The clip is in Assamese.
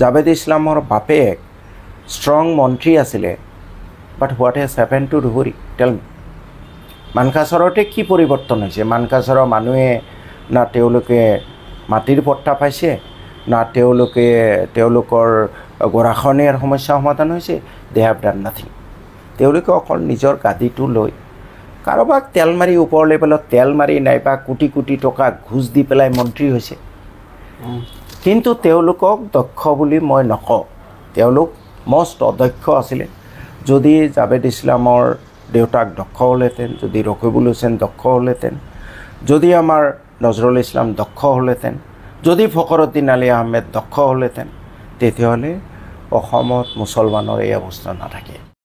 জাভেদ ইছলামৰ বাপেক ষ্ট্ৰং মন্ত্ৰী আছিলে but what has happen to Dhubri তেল মানকাছৰতে কি পৰিৱৰ্তন হৈছে মানকাছৰৰ মানুহে না তেওঁলোকে মাটিৰ পত্তা পাইছে না তেওঁলোকে তেওঁলোকৰ গৰাখনীয়াৰ সমস্যা সমাধান হৈছে দে হেভ ডান নাথিং তেওঁলোকে অকল নিজৰ গাদীটো লৈ কাৰোবাক তেল মাৰি ওপৰ লেভেলত তেল মাৰি নাইবা কোটি কোটি টকা ঘোচ দি পেলাই মন্ত্ৰী হৈছে কিন্তু তেওঁলোকক দক্ষ বুলি মই নকওঁ তেওঁলোক মষ্ট অধ্যক্ষ আছিলে যদি জাভেদ ইছলামৰ দেউতাক দক্ষ হ'লহেঁতেন যদি ৰকিবুল হুছেইন দক্ষ হ'লহেঁতেন যদি আমাৰ নজৰুল ইছলাম দক্ষ হ'লহেঁতেন যদি ফখৰুদ্দিন আলী আহমেদ দক্ষ হ'লহেঁতেন তেতিয়াহ'লে অসমত মুছলমানৰ এই অৱস্থা নাথাকে